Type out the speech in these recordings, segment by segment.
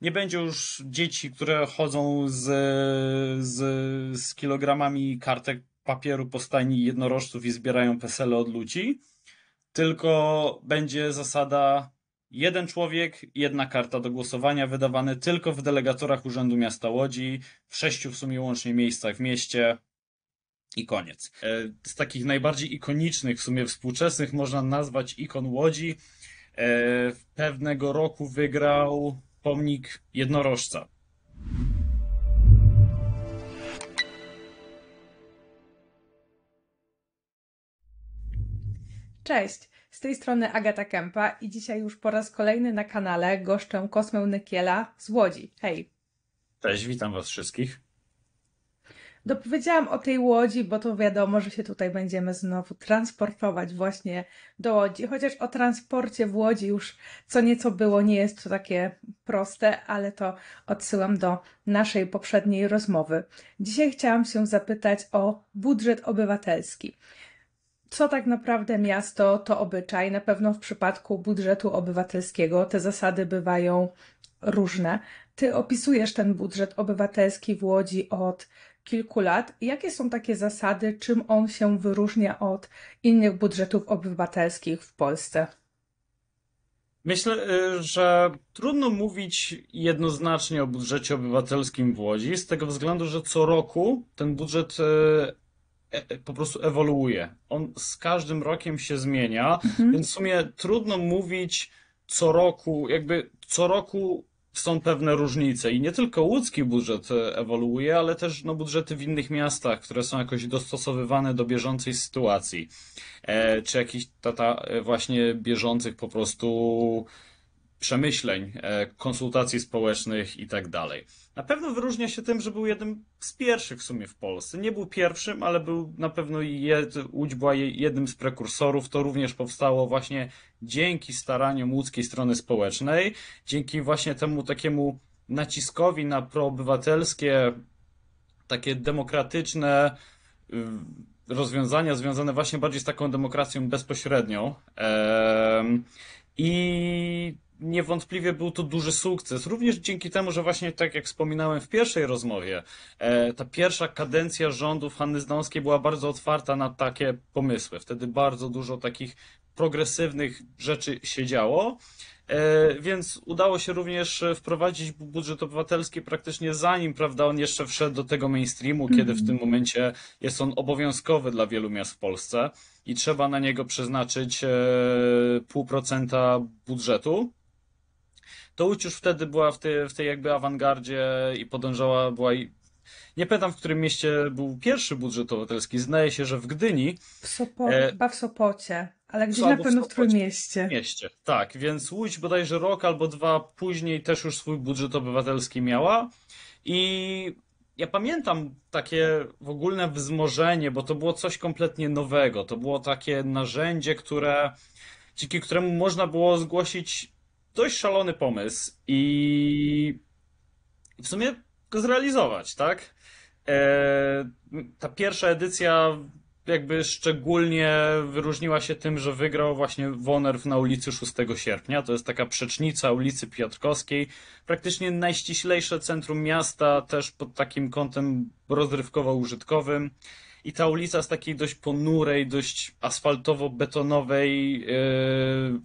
nie będzie już dzieci, które chodzą z, z, z kilogramami kartek papieru po stajni jednorożców i zbierają pesele od ludzi, tylko będzie zasada jeden człowiek, jedna karta do głosowania, wydawane tylko w delegatorach Urzędu Miasta Łodzi, w sześciu w sumie łącznie miejscach w mieście. I koniec. E, z takich najbardziej ikonicznych, w sumie współczesnych, można nazwać ikon Łodzi. E, pewnego roku wygrał pomnik jednorożca. Cześć, z tej strony Agata Kępa i dzisiaj już po raz kolejny na kanale goszczę Kosmę Nekiela z Łodzi. Hej! Cześć, witam was wszystkich. Dopowiedziałam o tej łodzi, bo to wiadomo, że się tutaj będziemy znowu transportować właśnie do łodzi. Chociaż o transporcie w łodzi już co nieco było, nie jest to takie proste, ale to odsyłam do naszej poprzedniej rozmowy. Dzisiaj chciałam się zapytać o budżet obywatelski co tak naprawdę miasto to obyczaj. Na pewno w przypadku budżetu obywatelskiego te zasady bywają różne. Ty opisujesz ten budżet obywatelski w Łodzi od kilku lat. Jakie są takie zasady, czym on się wyróżnia od innych budżetów obywatelskich w Polsce? Myślę, y, że trudno mówić jednoznacznie o budżecie obywatelskim w Łodzi, z tego względu, że co roku ten budżet y, e, e, po prostu ewoluuje. On z każdym rokiem się zmienia, mhm. więc w sumie trudno mówić co roku, jakby co roku są pewne różnice i nie tylko łódzki budżet e, ewoluuje, ale też no, budżety w innych miastach, które są jakoś dostosowywane do bieżącej sytuacji, e, czy jakichś e, właśnie bieżących po prostu przemyśleń, e, konsultacji społecznych i tak dalej. Na pewno wyróżnia się tym, że był jednym z pierwszych w sumie w Polsce. Nie był pierwszym, ale był na pewno jed, Łódź była jednym z prekursorów. To również powstało właśnie dzięki staraniom łódzkiej strony społecznej, dzięki właśnie temu takiemu naciskowi na proobywatelskie, takie demokratyczne y, rozwiązania związane właśnie bardziej z taką demokracją bezpośrednią. I niewątpliwie był to duży sukces. Również dzięki temu, że właśnie tak jak wspominałem w pierwszej rozmowie, e, ta pierwsza kadencja rządów Hanny Zdąskiej była bardzo otwarta na takie pomysły. Wtedy bardzo dużo takich progresywnych rzeczy się działo. E, więc udało się również e, wprowadzić budżet obywatelski praktycznie zanim, prawda, on jeszcze wszedł do tego mainstreamu, kiedy w tym mhm. momencie jest on obowiązkowy dla wielu miast w Polsce i trzeba na niego przeznaczyć pół procenta budżetu to Łódź już wtedy była w, tej, w tej jakby awangardzie i podążała, była i... Nie pamiętam, w którym mieście był pierwszy budżet obywatelski. Zdaje się, że w Gdyni. W Sopo- e... chyba w Sopocie, ale gdzieś na pewno w Trójmieście. mieście, tak. Więc Łódź bodajże rok albo dwa później też już swój budżet obywatelski miała. I ja pamiętam takie w ogólne wzmożenie, bo to było coś kompletnie nowego. To było takie narzędzie, które dzięki któremu można było zgłosić dość szalony pomysł i w sumie go zrealizować, tak? E, ta pierwsza edycja jakby szczególnie wyróżniła się tym, że wygrał właśnie Wonerw na ulicy 6 sierpnia. To jest taka przecznica ulicy Piotrkowskiej. Praktycznie najściślejsze centrum miasta, też pod takim kątem rozrywkowo-użytkowym. I ta ulica z takiej dość ponurej, dość asfaltowo-betonowej, yy,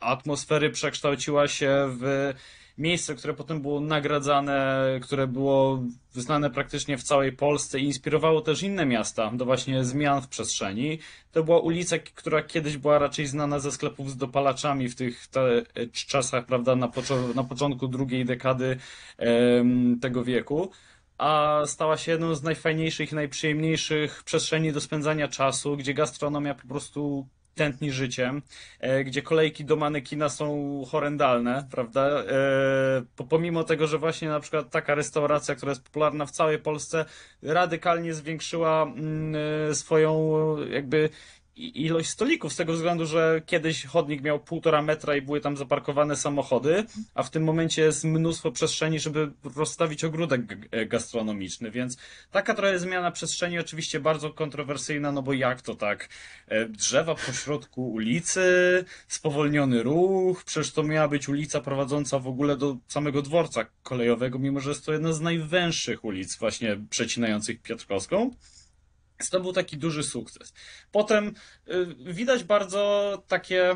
atmosfery przekształciła się w miejsce, które potem było nagradzane, które było znane praktycznie w całej Polsce i inspirowało też inne miasta do właśnie zmian w przestrzeni. To była ulica, która kiedyś była raczej znana ze sklepów z dopalaczami w tych te, czasach, prawda, na, na początku drugiej dekady em, tego wieku a stała się jedną z najfajniejszych i najprzyjemniejszych przestrzeni do spędzania czasu, gdzie gastronomia po prostu tętni życiem, e, gdzie kolejki do manekina są horrendalne, prawda? E, pomimo tego, że właśnie na przykład taka restauracja, która jest popularna w całej Polsce, radykalnie zwiększyła mm, e, swoją jakby ilość stolików, z tego względu, że kiedyś chodnik miał półtora metra i były tam zaparkowane samochody, a w tym momencie jest mnóstwo przestrzeni, żeby rozstawić ogródek e, gastronomiczny, więc taka trochę zmiana przestrzeni oczywiście bardzo kontrowersyjna, no bo jak to tak? E, drzewa pośrodku ulicy, spowolniony ruch, przecież to miała być ulica prowadząca w ogóle do samego dworca kolejowego, mimo że jest to jedna z najwęższych ulic właśnie przecinających Piotrkowską. Więc to był taki duży sukces. Potem y, widać bardzo takie,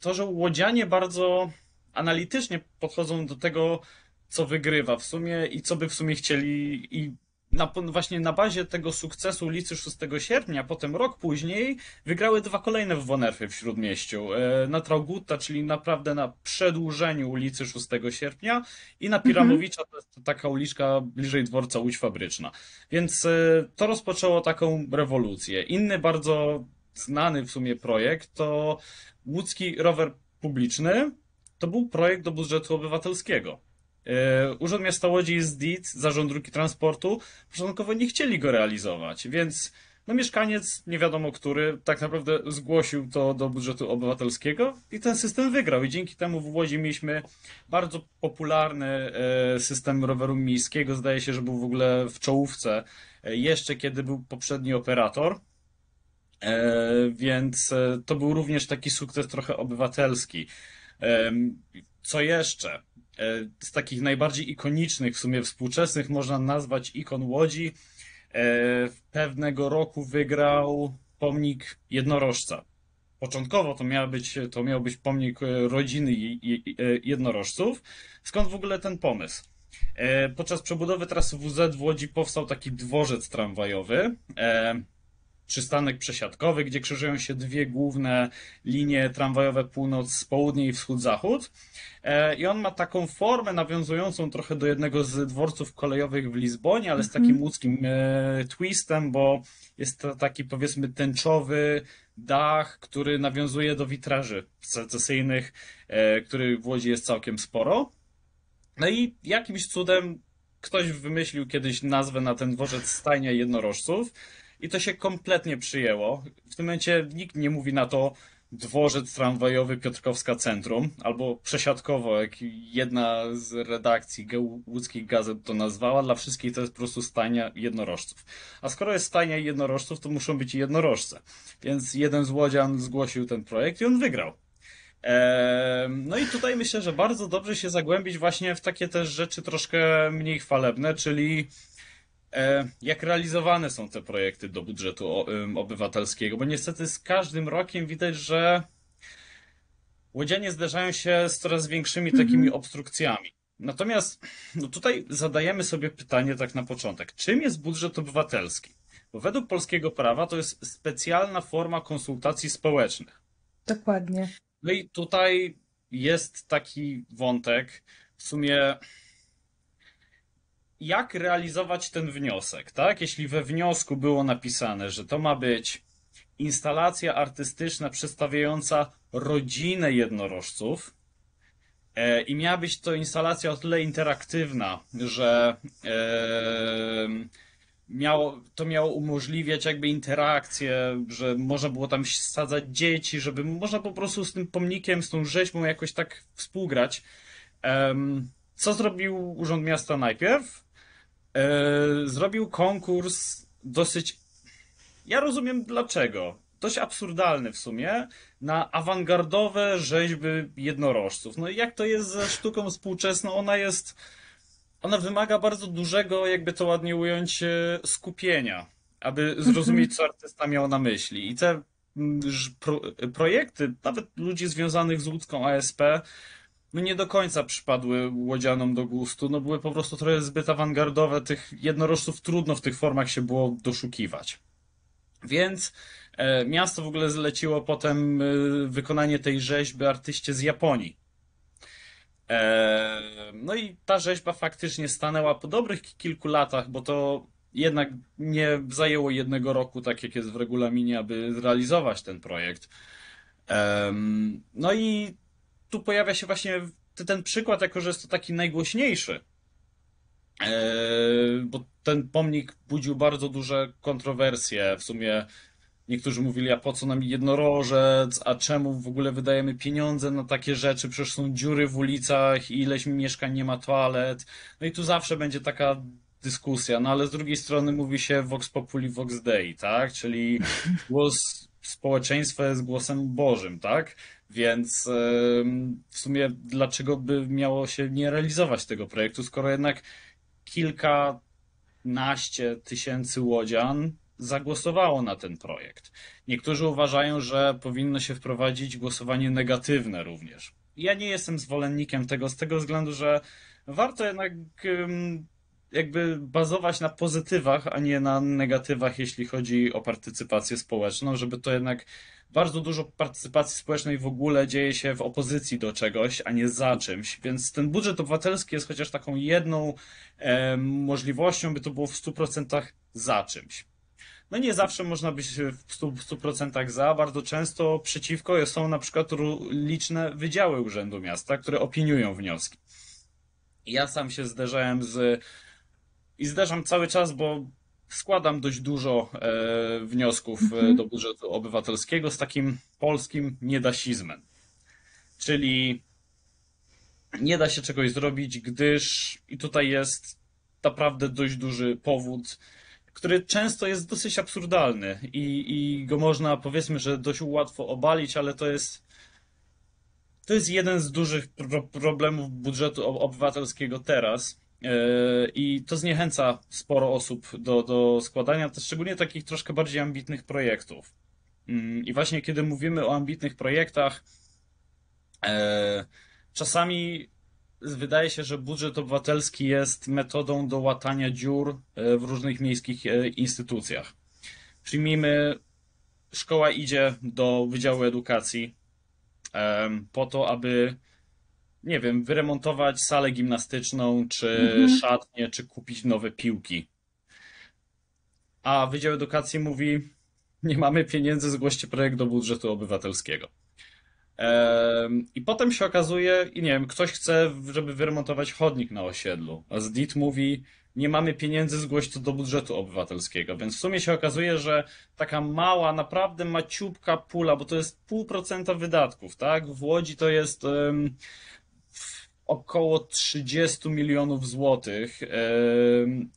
to że łodzianie bardzo analitycznie podchodzą do tego, co wygrywa w sumie i co by w sumie chcieli i na, właśnie na bazie tego sukcesu ulicy 6 sierpnia, potem rok później, wygrały dwa kolejne wonerfy w Śródmieściu. E, na Traugutta, czyli naprawdę na przedłużeniu ulicy 6 sierpnia i na mhm. Piramowicza, to jest taka uliczka bliżej dworca Łódź Fabryczna. Więc e, to rozpoczęło taką rewolucję. Inny bardzo znany w sumie projekt to łódzki rower publiczny. To był projekt do budżetu obywatelskiego. E, urząd Miasta Łodzi i DIT, Zarząd ruki i Transportu, początkowo nie chcieli go realizować, więc no mieszkaniec, nie wiadomo który, tak naprawdę zgłosił to do budżetu obywatelskiego i ten system wygrał. I dzięki temu w Łodzi mieliśmy bardzo popularny e, system roweru miejskiego. Zdaje się, że był w ogóle w czołówce e, jeszcze kiedy był poprzedni operator. Więc to był również taki sukces trochę obywatelski. Co jeszcze? E, z takich najbardziej ikonicznych w sumie współczesnych można nazwać ikon Łodzi. E, pewnego roku wygrał pomnik jednorożca. Początkowo to, miał być, to miał być pomnik e, rodziny jednorożców. Skąd w ogóle ten pomysł? Podczas przebudowy trasy WZ w Łodzi powstał taki dworzec tramwajowy przystanek przesiadkowy, gdzie krzyżują się dwie główne linie tramwajowe północ, południe i wschód-zachód. E, I on ma taką formę nawiązującą trochę do jednego z dworców kolejowych w Lizbonie, ale z mhm. takim łódzkim e, twistem, bo jest to taki powiedzmy tęczowy dach, który nawiązuje do witraży secesyjnych, e, który w Łodzi jest całkiem sporo. No i jakimś cudem ktoś wymyślił kiedyś nazwę na ten dworzec Stajnia Jednorożców i to się kompletnie przyjęło. W tym momencie nikt nie mówi na to dworzec tramwajowy Piotrkowska Centrum, albo przesiadkowo, jak jedna z redakcji łódzkich gazet to nazwała, dla wszystkich to jest po prostu stajnia jednorożców. A skoro jest stajnia jednorożców, to muszą być jednorożce. Więc jeden z łodzian zgłosił ten projekt i on wygrał. Ehm, no i tutaj myślę, że bardzo dobrze się zagłębić właśnie w takie też rzeczy troszkę mniej chwalebne, czyli E, jak realizowane są te projekty do budżetu obywatelskiego, bo niestety z każdym rokiem widać, że łodzianie zderzają się z coraz większymi mhm. takimi obstrukcjami. Natomiast no tutaj zadajemy sobie pytanie tak na początek. Czym jest budżet obywatelski? Bo według polskiego prawa to jest specjalna forma konsultacji społecznych. Dokładnie. No i tutaj jest taki wątek, w sumie jak realizować ten wniosek, tak? Jeśli we wniosku było napisane, że to ma być instalacja artystyczna przedstawiająca rodzinę jednorożców, e, i miała być to instalacja o tyle interaktywna, że e, miało, to miało umożliwiać jakby interakcję, że można było tam sadzać dzieci, żeby można po prostu z tym pomnikiem, z tą rzeźbą jakoś tak współgrać. Co zrobił Urząd Miasta najpierw? E, zrobił konkurs dosyć. Ja rozumiem dlaczego. Dość absurdalny w sumie, na awangardowe rzeźby jednorożców. No i jak to jest ze sztuką współczesną? Ona jest. Ona wymaga bardzo dużego, jakby to ładnie ująć, e, skupienia, aby zrozumieć, co mhm. artysta miał na myśli. I te projekty, nawet ludzi związanych z łódzką ASP, no nie do końca przypadły łodzianom do gustu, no były po prostu trochę zbyt awangardowe, tych jednorożców trudno w tych formach się było doszukiwać. Więc e, miasto w ogóle zleciło potem e, wykonanie tej rzeźby artyście z Japonii. E, no i ta rzeźba faktycznie stanęła po dobrych kilku latach, bo to jednak nie zajęło jednego roku, tak jak jest w regulaminie, aby zrealizować ten projekt. No i tu pojawia się właśnie ten przykład, jako że jest to taki najgłośniejszy. E, bo ten pomnik budził bardzo duże kontrowersje. W sumie niektórzy mówili, a po co nam jednorożec, a czemu w ogóle wydajemy pieniądze na takie rzeczy, przecież są dziury w ulicach i ileś mi mieszkań nie ma toalet. No i tu zawsze będzie taka dyskusja, no ale z drugiej strony mówi się vox populi vox dei, tak? Czyli głos społeczeństwa jest głosem bożym, tak? Więc w sumie dlaczego by miało się nie realizować tego projektu, skoro jednak kilkanaście tysięcy łodzian zagłosowało na ten projekt. Niektórzy uważają, że powinno się wprowadzić głosowanie negatywne również. Ja nie jestem zwolennikiem tego z tego względu, że warto jednak jakby bazować na pozytywach, a nie na negatywach, jeśli chodzi o partycypację społeczną, żeby to jednak bardzo dużo partycypacji społecznej w ogóle dzieje się w opozycji do czegoś, a nie za czymś. Więc ten budżet obywatelski jest chociaż taką jedną e, możliwością, by to było w 100% za czymś. No nie zawsze można być w 100% za, bardzo często przeciwko są na przykład liczne wydziały Urzędu Miasta, które opiniują wnioski. Ja sam się zderzałem z i zderzam cały czas, bo składam dość dużo e, wniosków e, mhm. do budżetu obywatelskiego z takim polskim niedasizmem. Czyli nie da się czegoś zrobić, gdyż i tutaj jest naprawdę dość duży powód, który często jest dosyć absurdalny i, i go można powiedzmy, że dość łatwo obalić, ale to jest to jest jeden z dużych problemów budżetu obywatelskiego teraz E, I to zniechęca sporo osób do, do składania też szczególnie takich troszkę bardziej ambitnych projektów. Mm, I właśnie kiedy mówimy o ambitnych projektach, e, czasami wydaje się, że budżet obywatelski jest metodą do łatania dziur e, w różnych miejskich instytucjach. Przyjmijmy, szkoła idzie do Wydziału Edukacji po to, aby nie wiem, wyremontować salę gimnastyczną, czy mhm. czy kupić nowe piłki. A Wydział Edukacji mówi, nie mamy pieniędzy, zgłoście projekt do budżetu obywatelskiego. I potem się okazuje, i nie wiem, ktoś chce, żeby wyremontować chodnik na osiedlu, a ZDIT mówi, nie mamy pieniędzy, zgłoś to do budżetu obywatelskiego. Więc w sumie się okazuje, że taka mała, naprawdę maciubka pula, bo to jest pół procenta wydatków, tak? W Łodzi to jest około 30 milionów złotych,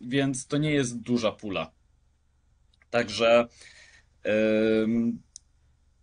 więc to nie jest duża pula. Także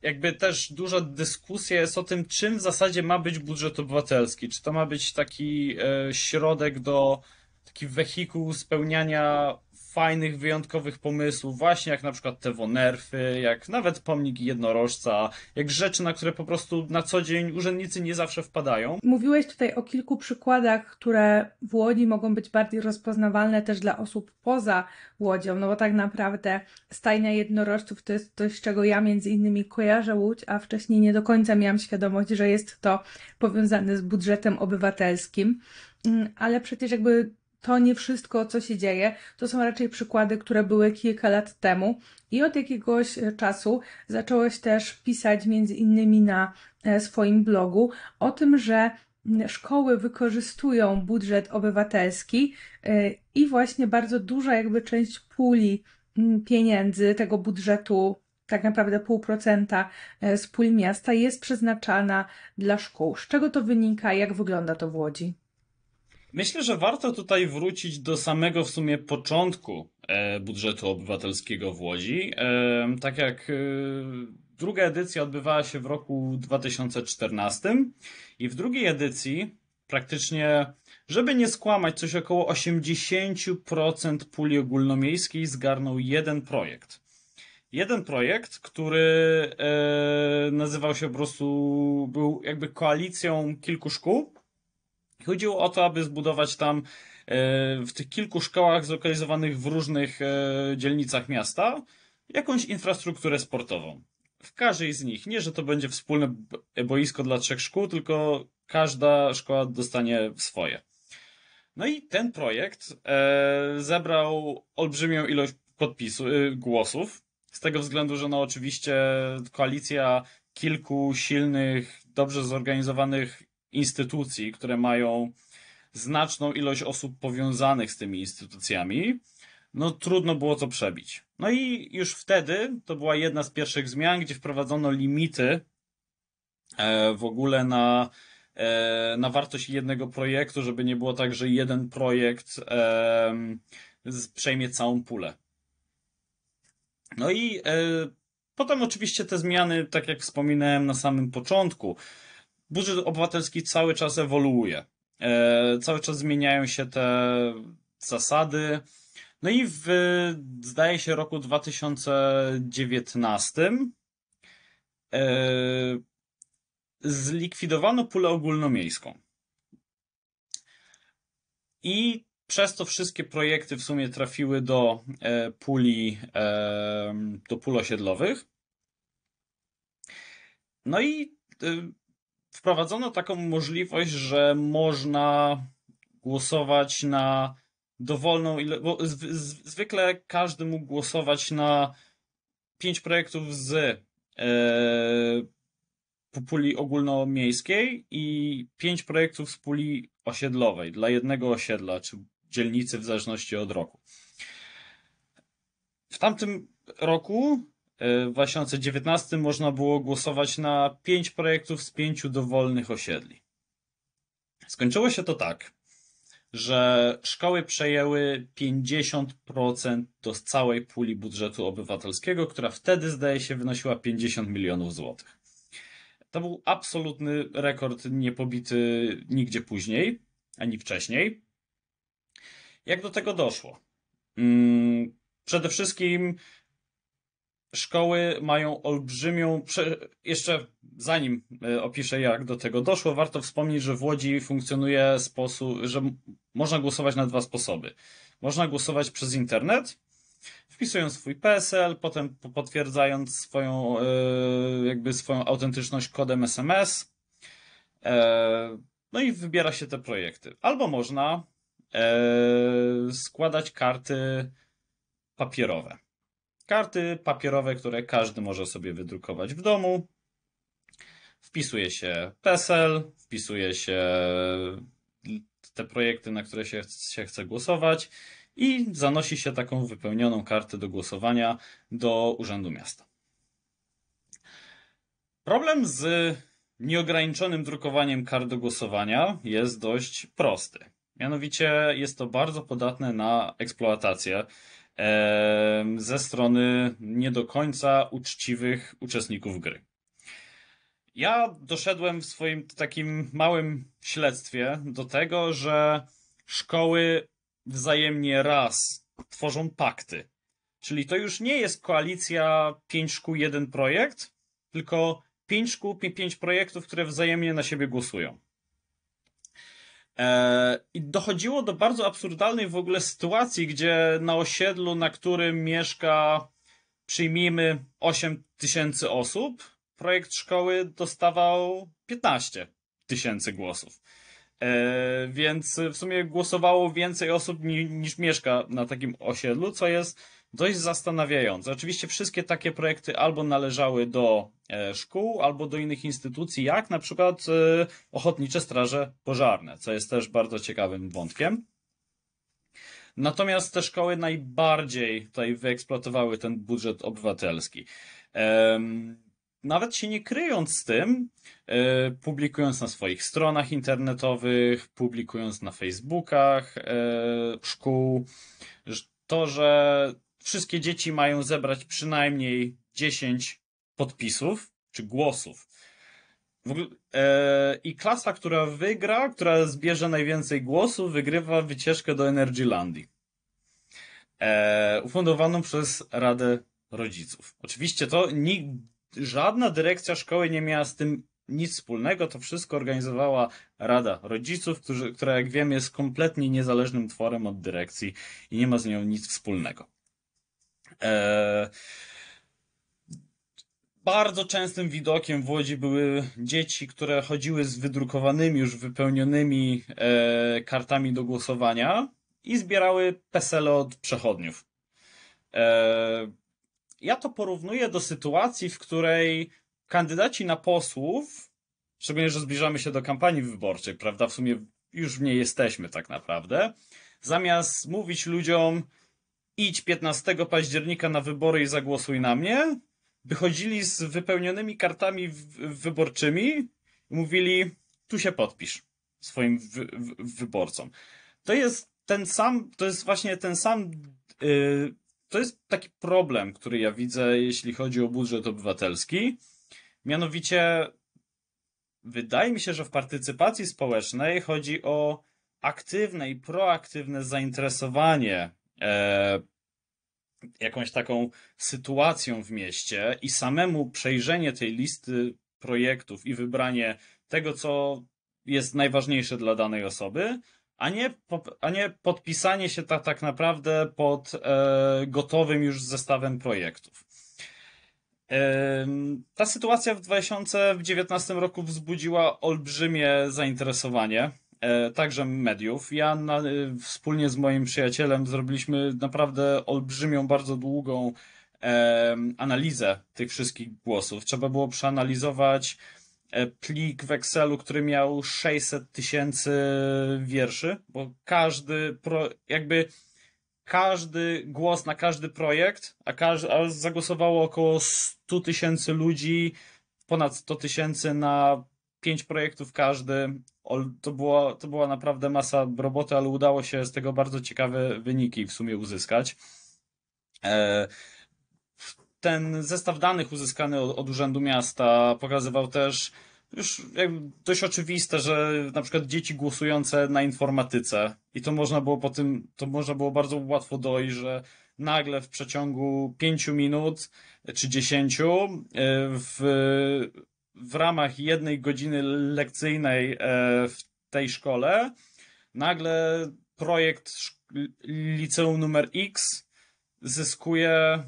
jakby też duża dyskusja jest o tym, czym w zasadzie ma być budżet obywatelski. Czy to ma być taki e, środek do taki wehikuł spełniania fajnych, wyjątkowych pomysłów, właśnie jak na przykład te wonerfy, jak nawet pomnik jednorożca, jak rzeczy, na które po prostu na co dzień urzędnicy nie zawsze wpadają. Mówiłeś tutaj o kilku przykładach, które w Łodzi mogą być bardziej rozpoznawalne też dla osób poza Łodzią, no bo tak naprawdę stajnia jednorożców to jest coś, czego ja między innymi kojarzę Łódź, a wcześniej nie do końca miałam świadomość, że jest to powiązane z budżetem obywatelskim mm, ale przecież jakby to nie wszystko, co się dzieje. To są raczej przykłady, które były kilka lat temu i od jakiegoś e, czasu zacząłeś też pisać między innymi na e, swoim blogu o tym, że szkoły wykorzystują budżet obywatelski e, i właśnie bardzo duża jakby część puli pieniędzy tego budżetu tak naprawdę pół procenta z pól miasta jest przeznaczana dla szkół. Z czego to wynika? Jak wygląda to w Łodzi? Myślę, że warto tutaj wrócić do samego w sumie początku e, budżetu obywatelskiego w Łodzi. E, tak jak e, druga edycja odbywała się w roku 2014 i w drugiej edycji praktycznie, żeby nie skłamać, coś około 80% puli ogólnomiejskiej zgarnął jeden projekt. Jeden projekt, który nazywał się po prostu, był jakby koalicją kilku szkół, Chodziło o to, aby zbudować tam e, w tych kilku szkołach zlokalizowanych w różnych e, dzielnicach miasta jakąś infrastrukturę sportową. W każdej z nich, nie że to będzie wspólne boisko dla trzech szkół, tylko każda szkoła dostanie swoje. No i ten projekt e, zebrał olbrzymią ilość podpisów, głosów, z tego względu, że no oczywiście koalicja kilku silnych, dobrze zorganizowanych instytucji, które mają znaczną ilość osób powiązanych z tymi instytucjami, no trudno było to przebić. No i już wtedy to była jedna z pierwszych zmian, gdzie wprowadzono limity e, w ogóle na, e, na wartość jednego projektu, żeby nie było tak, że jeden projekt przejmie całą pulę. No i e, potem oczywiście te zmiany, tak jak wspominałem na samym początku, budżet obywatelski cały czas ewoluuje. E, cały czas zmieniają się te zasady. No i w, zdaje się, roku 2019 e, zlikwidowano pulę ogólnomiejską. I przez to wszystkie projekty w sumie trafiły do e, puli, do pól osiedlowych. No i wprowadzono taką możliwość, że można głosować na dowolną ilość, bo z, z, zwykle każdy mógł głosować na pięć projektów z e, puli ogólnomiejskiej i pięć projektów z puli osiedlowej dla jednego osiedla czy dzielnicy w zależności od roku. W tamtym roku E, w 2019 można było głosować na 5 projektów z 5 dowolnych osiedli. Skończyło się to tak, że szkoły przejęły 50% do całej puli budżetu obywatelskiego, która wtedy zdaje się wynosiła 50 milionów złotych. To był absolutny rekord niepobity nigdzie później, ani wcześniej. Jak do tego doszło? Mm, przede wszystkim szkoły mają olbrzymią. Jeszcze zanim e, opiszę, jak do tego doszło, warto wspomnieć, że w Łodzi funkcjonuje sposób, że można głosować na dwa sposoby. Można głosować przez internet, wpisując swój PSL, potem potwierdzając swoją, e, jakby swoją autentyczność kodem SMS. E, no i wybiera się te projekty. Albo można składać karty papierowe. Karty papierowe, które każdy może sobie wydrukować w domu. Wpisuje się PESEL, wpisuje się te projekty, na które się, się chce głosować i zanosi się taką wypełnioną kartę do głosowania do Urzędu Miasta. Problem z nieograniczonym drukowaniem kart do głosowania jest dość prosty. Mianowicie jest to bardzo podatne na eksploatację ze strony nie do końca uczciwych uczestników gry. Ja doszedłem w swoim takim małym śledztwie do tego, że szkoły wzajemnie raz tworzą pakty. Czyli to już nie jest koalicja 5 szkół, jeden projekt, tylko 5 szkół, 5 projektów, które wzajemnie na siebie głosują. E, I dochodziło do bardzo absurdalnej w ogóle sytuacji, gdzie na osiedlu, na którym mieszka, przyjmijmy 8 tysięcy osób, projekt szkoły dostawał 15 tysięcy głosów. E, więc w sumie głosowało więcej osób niż mieszka na takim osiedlu, co jest dość zastanawiające. Oczywiście wszystkie takie projekty albo należały do e, szkół, albo do innych instytucji, jak na przykład e, ochotnicze straże pożarne, co jest też bardzo ciekawym wątkiem. Natomiast te szkoły najbardziej tutaj wyeksploatowały ten budżet obywatelski. Nawet się nie kryjąc z tym, e, publikując na swoich stronach internetowych, publikując na Facebookach szkół, to, że wszystkie dzieci mają zebrać przynajmniej 10 podpisów czy głosów. Ogóle, e, I klasa, która wygra, która zbierze najwięcej głosów, wygrywa wycieczkę do Energy E, ufundowaną przez Radę Rodziców. Oczywiście to żadna dyrekcja szkoły nie miała z tym nic wspólnego, to wszystko organizowała Rada Rodziców, którzy, która jak wiem jest kompletnie niezależnym tworem od dyrekcji i nie ma z nią nic wspólnego. E, bardzo częstym widokiem w Łodzi były dzieci, które chodziły z wydrukowanymi, już wypełnionymi e, kartami do głosowania i zbierały pesele od przechodniów. E, ja to porównuję do sytuacji, w której kandydaci na posłów, szczególnie, że zbliżamy się do kampanii wyborczej, prawda? W sumie już w niej jesteśmy tak naprawdę. Zamiast mówić ludziom, idź 15 października na wybory i zagłosuj na mnie, wychodzili z wypełnionymi kartami wyborczymi i mówili, tu się podpisz swoim wy wyborcom. To jest ten sam, to jest właśnie ten sam, yy, to jest taki problem, który ja widzę, jeśli chodzi o budżet obywatelski. Mianowicie, wydaje mi się, że w partycypacji społecznej chodzi o aktywne i proaktywne zainteresowanie e, jakąś taką sytuacją w mieście i samemu przejrzenie tej listy projektów i wybranie tego, co jest najważniejsze dla danej osoby, a nie, a nie podpisanie się ta, tak naprawdę pod e, gotowym już zestawem projektów. E, ta sytuacja w 2019 roku wzbudziła olbrzymie zainteresowanie E, także mediów. Ja na, e, wspólnie z moim przyjacielem zrobiliśmy naprawdę olbrzymią, bardzo długą e, analizę tych wszystkich głosów. Trzeba było przeanalizować e, plik w Excelu, który miał 600 tysięcy wierszy, bo każdy, pro, jakby każdy głos na każdy projekt, a, każ, a zagłosowało około 100 tysięcy ludzi, ponad 100 tysięcy na 5 projektów każdy to, było, to była naprawdę masa roboty, ale udało się z tego bardzo ciekawe wyniki w sumie uzyskać. E, ten zestaw danych uzyskany od, od Urzędu Miasta pokazywał też już dość oczywiste, że na przykład dzieci głosujące na informatyce i to można było po tym, to można było bardzo łatwo dojść, że nagle w przeciągu pięciu minut czy 10 e, w w ramach jednej godziny lekcyjnej e, w tej szkole nagle projekt liceum numer X zyskuje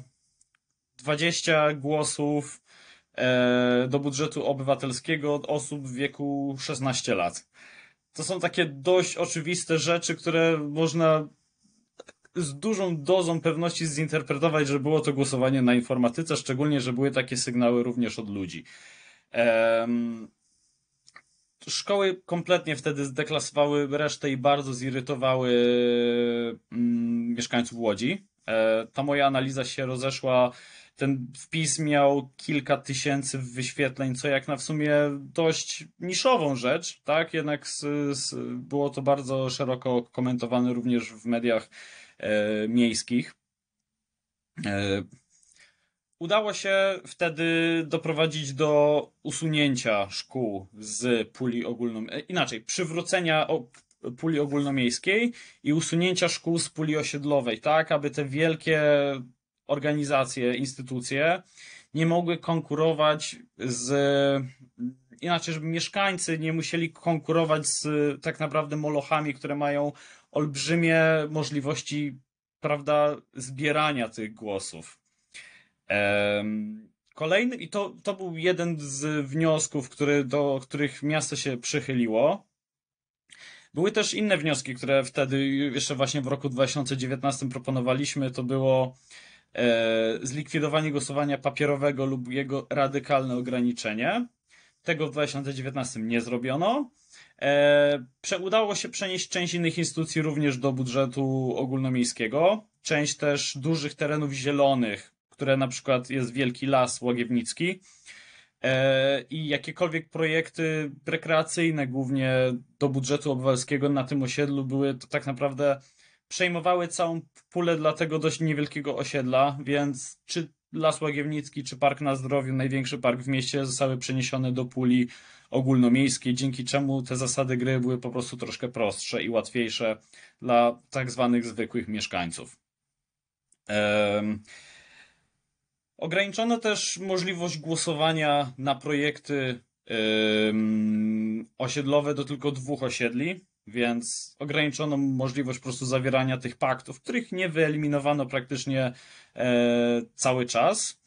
20 głosów e, do budżetu obywatelskiego od osób w wieku 16 lat. To są takie dość oczywiste rzeczy, które można z dużą dozą pewności zinterpretować, że było to głosowanie na informatyce, szczególnie, że były takie sygnały również od ludzi. Szkoły kompletnie wtedy zdeklasowały resztę i bardzo zirytowały mm, mieszkańców Łodzi. E, ta moja analiza się rozeszła. Ten wpis miał kilka tysięcy wyświetleń, co jak na w sumie dość niszową rzecz, tak? Jednak z, z, było to bardzo szeroko komentowane również w mediach e, miejskich. E, Udało się wtedy doprowadzić do usunięcia szkół z puli ogólnomiejskiej, inaczej, przywrócenia puli ogólnomiejskiej i usunięcia szkół z puli osiedlowej, tak aby te wielkie organizacje, instytucje nie mogły konkurować z inaczej, żeby mieszkańcy nie musieli konkurować z tak naprawdę molochami, które mają olbrzymie możliwości, prawda, zbierania tych głosów. Kolejny, i to, to był jeden z wniosków, który, do których miasto się przychyliło. Były też inne wnioski, które wtedy, jeszcze właśnie w roku 2019 proponowaliśmy. To było e, zlikwidowanie głosowania papierowego lub jego radykalne ograniczenie. Tego w 2019 nie zrobiono. E, udało się przenieść część innych instytucji również do budżetu ogólnomiejskiego. Część też dużych terenów zielonych które na przykład jest Wielki Las Łagiewnicki e, i jakiekolwiek projekty rekreacyjne, głównie do budżetu obywatelskiego na tym osiedlu, były to tak naprawdę przejmowały całą pulę dla tego dość niewielkiego osiedla, więc czy Las Łagiewnicki, czy Park na Zdrowiu, największy park w mieście, zostały przeniesione do puli ogólnomiejskiej, dzięki czemu te zasady gry były po prostu troszkę prostsze i łatwiejsze dla tak zwanych zwykłych mieszkańców. Um, Ograniczono też możliwość głosowania na projekty yy, osiedlowe do tylko dwóch osiedli, więc ograniczono możliwość po prostu zawierania tych paktów, których nie wyeliminowano praktycznie yy, cały czas.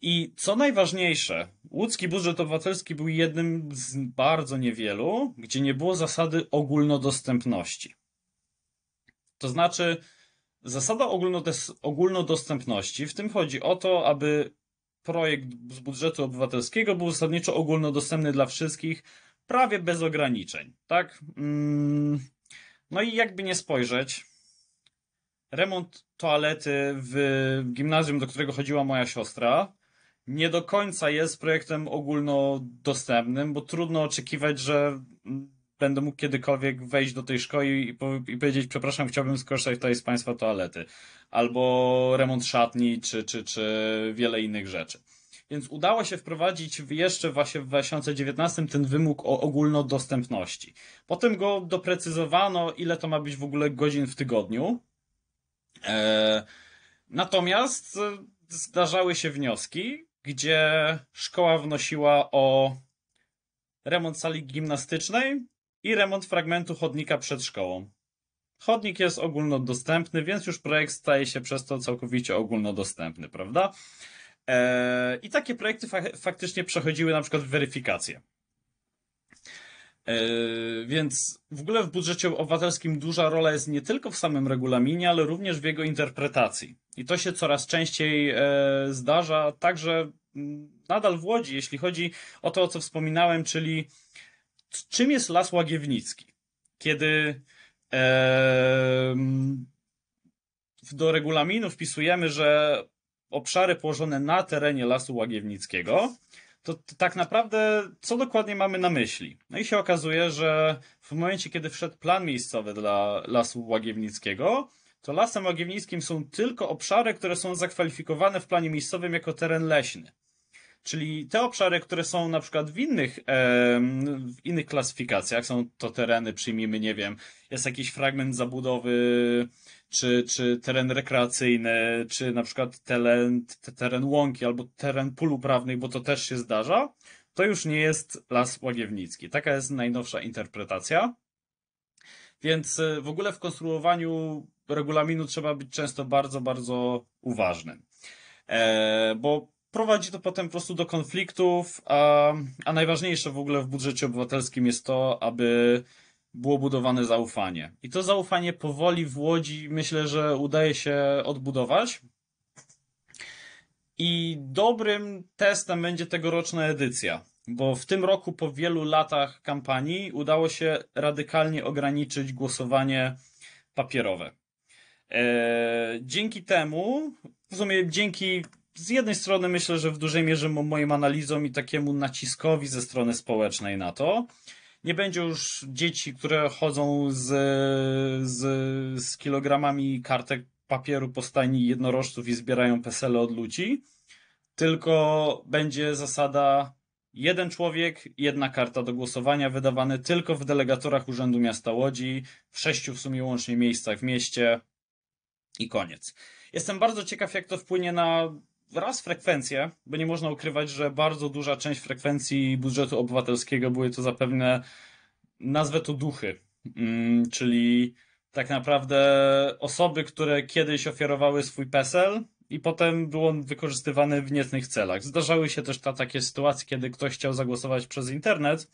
I co najważniejsze, łódzki budżet obywatelski był jednym z bardzo niewielu, gdzie nie było zasady ogólnodostępności. To znaczy, Zasada ogólnodostępności, w tym chodzi o to, aby projekt z budżetu obywatelskiego był zasadniczo ogólnodostępny dla wszystkich, prawie bez ograniczeń, tak? Mm, no i jakby nie spojrzeć, remont toalety w gimnazjum, do którego chodziła moja siostra, nie do końca jest projektem ogólnodostępnym, bo trudno oczekiwać, że będę mógł kiedykolwiek wejść do tej szkoły i, i powiedzieć, przepraszam, chciałbym skorzystać tutaj z Państwa toalety. Albo remont szatni, czy, czy, czy wiele innych rzeczy. Więc udało się wprowadzić jeszcze właśnie w 2019 ten wymóg o ogólnodostępności. Potem go doprecyzowano, ile to ma być w ogóle godzin w tygodniu. E, natomiast e, zdarzały się wnioski, gdzie szkoła wnosiła o remont sali gimnastycznej i remont fragmentu chodnika przed szkołą. Chodnik jest ogólnodostępny, więc już projekt staje się przez to całkowicie ogólnodostępny, prawda? Eee, I takie projekty faktycznie przechodziły na przykład weryfikację. Eee, więc w ogóle w budżecie obywatelskim duża rola jest nie tylko w samym regulaminie, ale również w jego interpretacji. I to się coraz częściej e, zdarza, także mm, nadal w Łodzi, jeśli chodzi o to, o co wspominałem, czyli czym jest Las Łagiewnicki? Kiedy e, do regulaminu wpisujemy, że obszary położone na terenie Lasu Łagiewnickiego, to, to tak naprawdę co dokładnie mamy na myśli? No i się okazuje, że w momencie, kiedy wszedł plan miejscowy dla Lasu Łagiewnickiego, to Lasem Łagiewnickim są tylko obszary, które są zakwalifikowane w planie miejscowym jako teren leśny. Czyli te obszary, które są na przykład w innych, w innych klasyfikacjach, są to tereny, przyjmijmy, nie wiem, jest jakiś fragment zabudowy, czy, czy teren rekreacyjny, czy na przykład teren, teren łąki albo teren pól uprawnych, bo to też się zdarza, to już nie jest las łagiewnicki. Taka jest najnowsza interpretacja. Więc e, w ogóle w konstruowaniu regulaminu trzeba być często bardzo, bardzo uważnym. E, bo prowadzi to potem po prostu do konfliktów, a, a najważniejsze w ogóle w budżecie obywatelskim jest to, aby było budowane zaufanie. I to zaufanie powoli w Łodzi myślę, że udaje się odbudować. I dobrym testem będzie tegoroczna edycja, bo w tym roku po wielu latach kampanii udało się radykalnie ograniczyć głosowanie papierowe. Eee, dzięki temu, w sumie dzięki z jednej strony myślę, że w dużej mierze moim analizom i takiemu naciskowi ze strony społecznej na to. Nie będzie już dzieci, które chodzą z, z, z kilogramami kartek papieru po stajni jednorożców i zbierają pesele od ludzi, tylko będzie zasada jeden człowiek, jedna karta do głosowania, wydawane tylko w delegatorach Urzędu Miasta Łodzi, w sześciu w sumie łącznie miejscach w mieście i koniec. Jestem bardzo ciekaw, jak to wpłynie na raz frekwencje, bo nie można ukrywać, że bardzo duża część frekwencji budżetu obywatelskiego były to zapewne, nazwę to duchy, mm, czyli tak naprawdę osoby, które kiedyś ofiarowały swój PESEL i potem był on wykorzystywany w niecnych celach. Zdarzały się też ta, takie sytuacje, kiedy ktoś chciał zagłosować przez internet,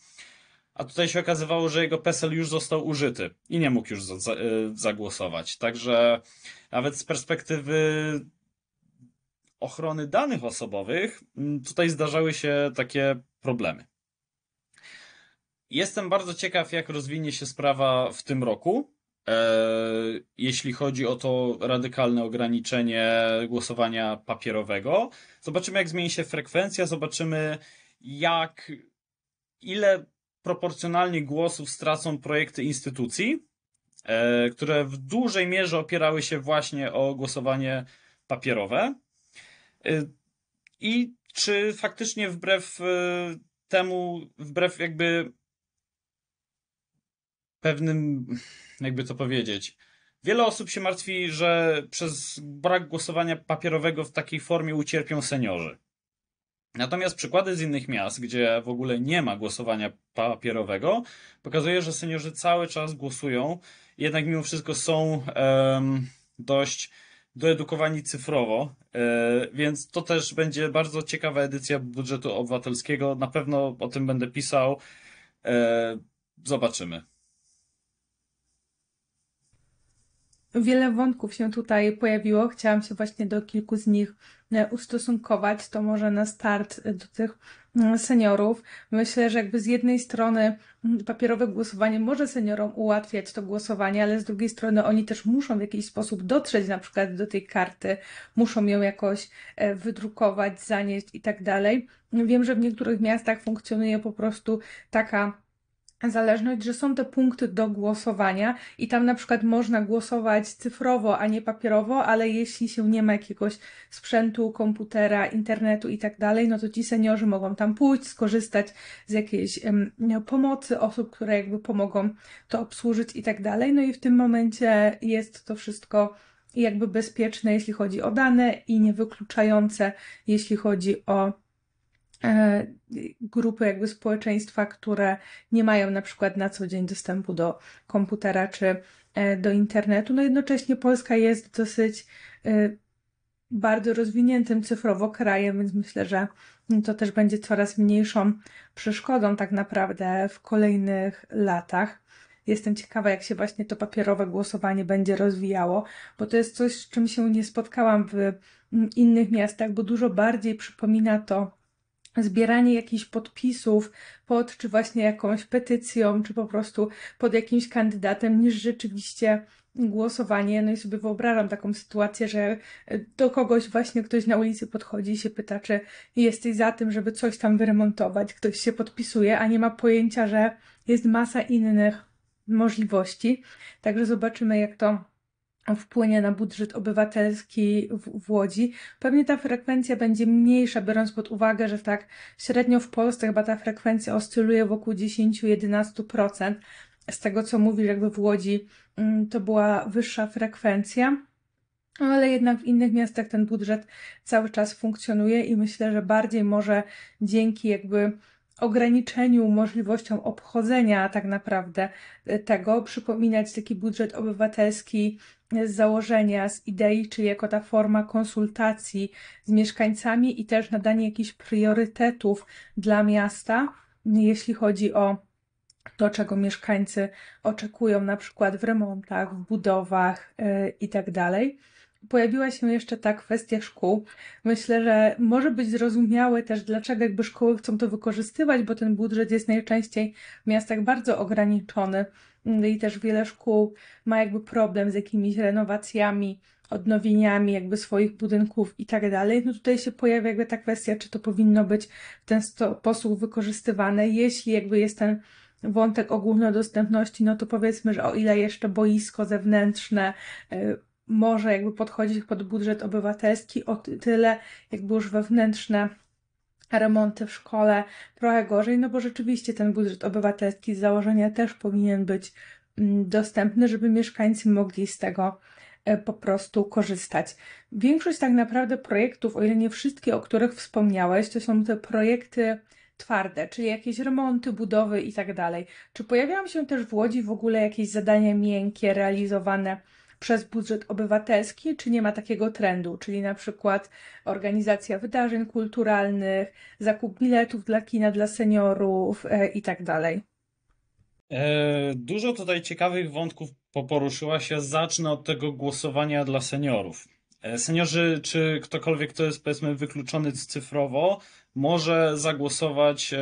a tutaj się okazywało, że jego PESEL już został użyty i nie mógł już e, zagłosować. Także nawet z perspektywy ochrony danych osobowych mm, tutaj zdarzały się takie problemy. Jestem bardzo ciekaw, jak rozwinie się sprawa w tym roku, e, jeśli chodzi o to radykalne ograniczenie głosowania papierowego. Zobaczymy, jak zmieni się frekwencja, zobaczymy, jak ile proporcjonalnie głosów stracą projekty instytucji, e, które w dużej mierze opierały się właśnie o głosowanie papierowe. Y, I czy faktycznie wbrew y, temu, wbrew jakby pewnym, jakby to powiedzieć, Wiele osób się martwi, że przez brak głosowania papierowego w takiej formie ucierpią seniorzy. Natomiast przykłady z innych miast, gdzie w ogóle nie ma głosowania papierowego, pokazuje, że seniorzy cały czas głosują, jednak mimo wszystko są um, dość doedukowani cyfrowo, e, więc to też będzie bardzo ciekawa edycja budżetu obywatelskiego. Na pewno o tym będę pisał. E, zobaczymy. Wiele wątków się tutaj pojawiło. Chciałam się właśnie do kilku z nich e, ustosunkować. To może na start do tych Mm, seniorów. Myślę, że jakby z jednej strony mm, papierowe głosowanie może seniorom ułatwiać to głosowanie, ale z drugiej strony oni też muszą w jakiś sposób dotrzeć na przykład do tej karty, muszą ją jakoś e, wydrukować, zanieść i tak dalej. Wiem, że w niektórych miastach funkcjonuje po prostu taka zależność, że są te punkty do głosowania i tam na przykład można głosować cyfrowo, a nie papierowo, ale jeśli się nie ma jakiegoś sprzętu, komputera, internetu i tak dalej, no to ci seniorzy mogą tam pójść, skorzystać z jakiejś um, pomocy osób, które jakby pomogą to obsłużyć i tak dalej. No i w tym momencie jest to wszystko jakby bezpieczne, jeśli chodzi o dane i niewykluczające, jeśli chodzi o E, grupy jakby społeczeństwa, które nie mają na przykład na co dzień dostępu do komputera czy e, do internetu. No jednocześnie Polska jest dosyć e, bardzo rozwiniętym cyfrowo krajem, więc myślę, że to też będzie coraz mniejszą przeszkodą tak naprawdę w kolejnych latach. Jestem ciekawa, jak się właśnie to papierowe głosowanie będzie rozwijało, bo to jest coś, z czym się nie spotkałam w innych miastach, bo dużo bardziej przypomina to zbieranie jakichś podpisów pod czy właśnie jakąś petycją, czy po prostu pod jakimś kandydatem, niż rzeczywiście głosowanie. No i sobie wyobrażam taką sytuację, że e, do kogoś właśnie ktoś na ulicy podchodzi i się pyta, czy jesteś za tym, żeby coś tam wyremontować. Ktoś się podpisuje, a nie ma pojęcia, że jest masa innych możliwości. Także zobaczymy, jak to wpłynie na budżet obywatelski w, w, Łodzi. Pewnie ta frekwencja będzie mniejsza, biorąc pod uwagę, że tak średnio w Polsce chyba ta frekwencja oscyluje wokół 10-11%. Z tego, co mówisz, jakby w Łodzi mm, to była wyższa frekwencja. No, ale jednak w innych miastach ten budżet cały czas funkcjonuje i myślę, że bardziej może dzięki jakby ograniczeniu możliwością obchodzenia tak naprawdę e, tego, przypominać taki budżet obywatelski z założenia, z idei, czy jako ta forma konsultacji z mieszkańcami i też nadanie jakichś priorytetów dla miasta, jeśli chodzi o to, czego mieszkańcy oczekują, na przykład w remontach, w budowach y, tak itd. Pojawiła się jeszcze ta kwestia szkół. Myślę, że może być zrozumiałe też, dlaczego jakby szkoły chcą to wykorzystywać, bo ten budżet jest najczęściej w miastach bardzo ograniczony Mm, i też wiele szkół ma jakby problem z jakimiś renowacjami, odnowieniami jakby swoich budynków i tak dalej. No tutaj się pojawia jakby ta kwestia, czy to powinno być w ten sposób wykorzystywane, jeśli jakby jest ten wątek ogólnodostępności, no to powiedzmy, że o ile jeszcze boisko zewnętrzne y, może jakby podchodzić pod budżet obywatelski, o tyle jakby już wewnętrzne remonty w szkole trochę gorzej, no bo rzeczywiście ten budżet obywatelski z założenia też powinien być mm, dostępny, żeby mieszkańcy mogli z tego e, po prostu korzystać. Większość tak naprawdę projektów, o ile nie wszystkie, o których wspomniałeś, to są te projekty twarde, czyli jakieś remonty, budowy i tak dalej. Czy pojawiają się też w Łodzi w ogóle jakieś zadania miękkie realizowane przez budżet obywatelski, czy nie ma takiego trendu, czyli na przykład organizacja wydarzeń kulturalnych, zakup biletów dla kina dla seniorów e, i tak dalej. E, dużo tutaj ciekawych wątków poruszyła się. Zacznę od tego głosowania dla seniorów. E, seniorzy, czy ktokolwiek, kto jest powiedzmy wykluczony cyfrowo, może zagłosować e,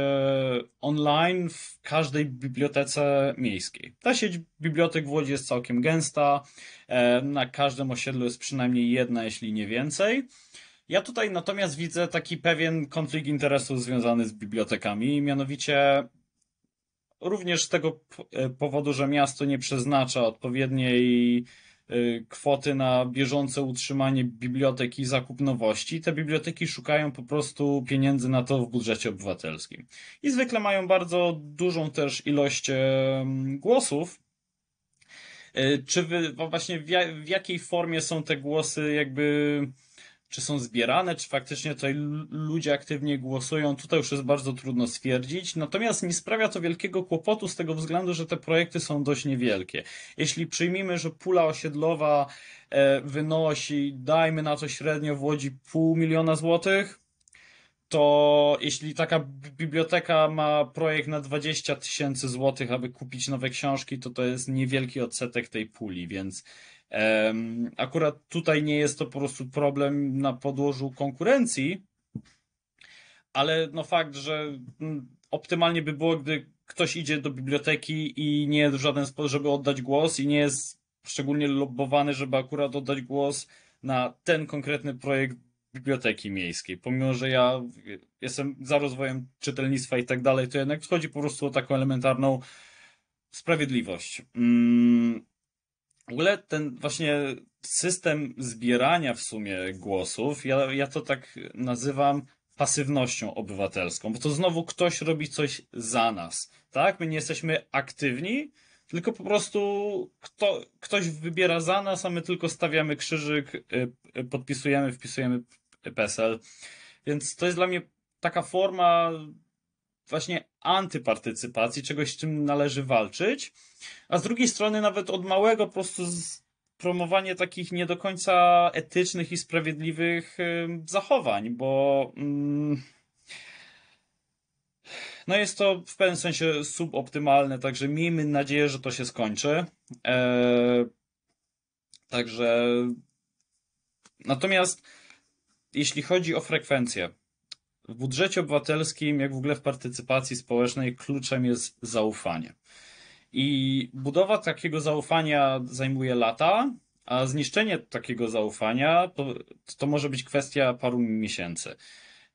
online w każdej bibliotece miejskiej. Ta sieć bibliotek w Łodzi jest całkiem gęsta. E, na każdym osiedlu jest przynajmniej jedna, jeśli nie więcej. Ja tutaj natomiast widzę taki pewien konflikt interesów związany z bibliotekami, mianowicie również z tego powodu, że miasto nie przeznacza odpowiedniej Y, kwoty na bieżące utrzymanie bibliotek i zakup nowości, te biblioteki szukają po prostu pieniędzy na to w budżecie obywatelskim. I zwykle mają bardzo dużą też ilość głosów. Y, czy wy, właśnie w jakiej formie są te głosy jakby czy są zbierane, czy faktycznie tutaj ludzie aktywnie głosują, tutaj już jest bardzo trudno stwierdzić. Natomiast nie sprawia to wielkiego kłopotu z tego względu, że te projekty są dość niewielkie. Jeśli przyjmijmy, że pula osiedlowa e, wynosi, dajmy na to średnio w Łodzi pół miliona złotych, to jeśli taka biblioteka ma projekt na 20 tysięcy złotych, aby kupić nowe książki, to to jest niewielki odsetek tej puli, więc Akurat tutaj nie jest to po prostu problem na podłożu konkurencji, ale no fakt, że mm, optymalnie by było, gdy ktoś idzie do biblioteki i nie jest w żaden sposób, żeby oddać głos i nie jest szczególnie lobbowany, żeby akurat oddać głos na ten konkretny projekt biblioteki miejskiej. Pomimo, że ja jestem za rozwojem czytelnictwa i tak dalej, to jednak chodzi po prostu o taką elementarną sprawiedliwość. Mm, w ogóle ten właśnie system zbierania w sumie głosów, ja, ja to tak nazywam pasywnością obywatelską, bo to znowu ktoś robi coś za nas, tak? My nie jesteśmy aktywni, tylko po prostu kto, ktoś wybiera za nas, a my tylko stawiamy krzyżyk, y, y, podpisujemy, wpisujemy PESEL. Więc to jest dla mnie taka forma właśnie antypartycypacji, czegoś, z czym należy walczyć, a z drugiej strony nawet od małego po prostu promowanie takich nie do końca etycznych i sprawiedliwych zachowań, bo mm, no jest to w pewnym sensie suboptymalne, także miejmy nadzieję, że to się skończy. E, także natomiast jeśli chodzi o frekwencję, w budżecie obywatelskim, jak w ogóle w partycypacji społecznej, kluczem jest zaufanie. I budowa takiego zaufania zajmuje lata, a zniszczenie takiego zaufania to, to może być kwestia paru miesięcy.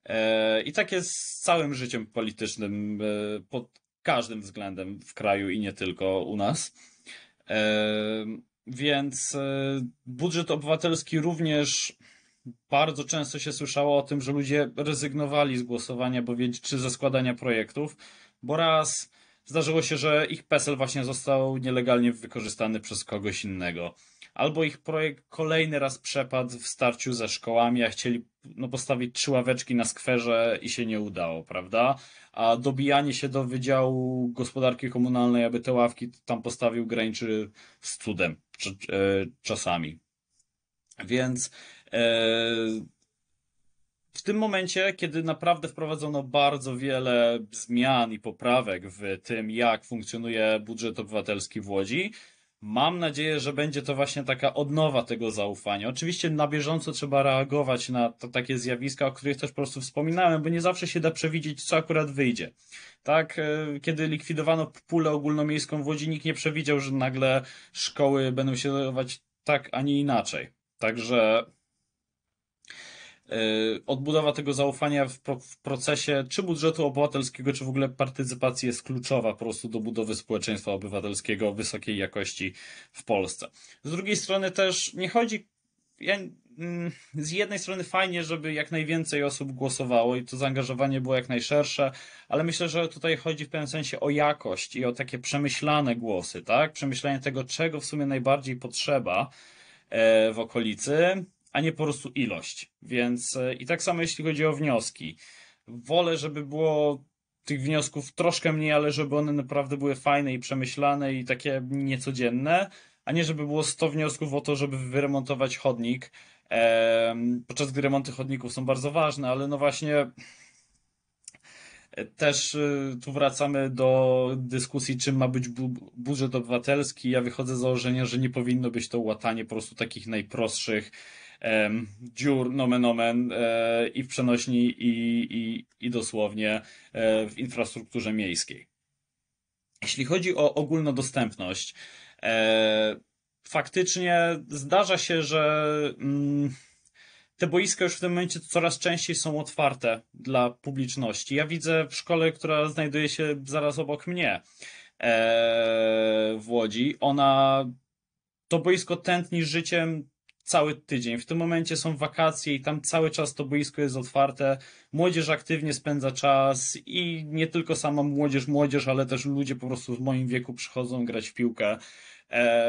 E, I tak jest z całym życiem politycznym, e, pod każdym względem w kraju i nie tylko u nas. E, więc budżet obywatelski również bardzo często się słyszało o tym, że ludzie rezygnowali z głosowania bo wiedzieli, czy ze składania projektów, bo raz zdarzyło się, że ich PESEL właśnie został nielegalnie wykorzystany przez kogoś innego. Albo ich projekt kolejny raz przepadł w starciu ze szkołami, a chcieli no, postawić trzy ławeczki na skwerze i się nie udało, prawda? A dobijanie się do Wydziału Gospodarki Komunalnej, aby te ławki tam postawił, graniczy z cudem e, czasami. Więc E, w tym momencie, kiedy naprawdę wprowadzono bardzo wiele zmian i poprawek w tym, jak funkcjonuje budżet obywatelski w Łodzi, Mam nadzieję, że będzie to właśnie taka odnowa tego zaufania. Oczywiście na bieżąco trzeba reagować na to, takie zjawiska, o których też po prostu wspominałem, bo nie zawsze się da przewidzieć, co akurat wyjdzie. Tak, e, kiedy likwidowano pulę ogólnomiejską w Łodzi, nikt nie przewidział, że nagle szkoły będą się zachowywać tak, a nie inaczej. Także Y, odbudowa tego zaufania w, w, procesie czy budżetu obywatelskiego, czy w ogóle partycypacji jest kluczowa po prostu do budowy społeczeństwa obywatelskiego wysokiej jakości w Polsce. Z drugiej strony też nie chodzi. Ja, mm, z jednej strony fajnie, żeby jak najwięcej osób głosowało i to zaangażowanie było jak najszersze, ale myślę, że tutaj chodzi w pewnym sensie o jakość i o takie przemyślane głosy, tak? Przemyślenie tego, czego w sumie najbardziej potrzeba e, w okolicy, a nie po prostu ilość. Więc e, i tak samo jeśli chodzi o wnioski. Wolę, żeby było tych wniosków troszkę mniej, ale żeby one naprawdę były fajne i przemyślane i takie niecodzienne, a nie żeby było 100 wniosków o to, żeby wyremontować chodnik. Podczas gdy remonty chodników są bardzo ważne, ale no właśnie e, też e, tu wracamy do dyskusji, czym ma być bu budżet obywatelski. Ja wychodzę z założenia, że nie powinno być to łatanie po prostu takich najprostszych dziur nomen omen e, i w przenośni i, i, i dosłownie e, w infrastrukturze miejskiej. Jeśli chodzi o ogólnodostępność, e, faktycznie zdarza się, że mm, te boiska już w tym momencie coraz częściej są otwarte dla publiczności. Ja widzę w szkole, która znajduje się zaraz obok mnie w Łodzi, ona to boisko tętni życiem cały tydzień. W tym momencie są wakacje i tam cały czas to boisko jest otwarte. Młodzież aktywnie spędza czas i nie tylko sama młodzież, młodzież, ale też ludzie po prostu w moim wieku przychodzą grać w piłkę.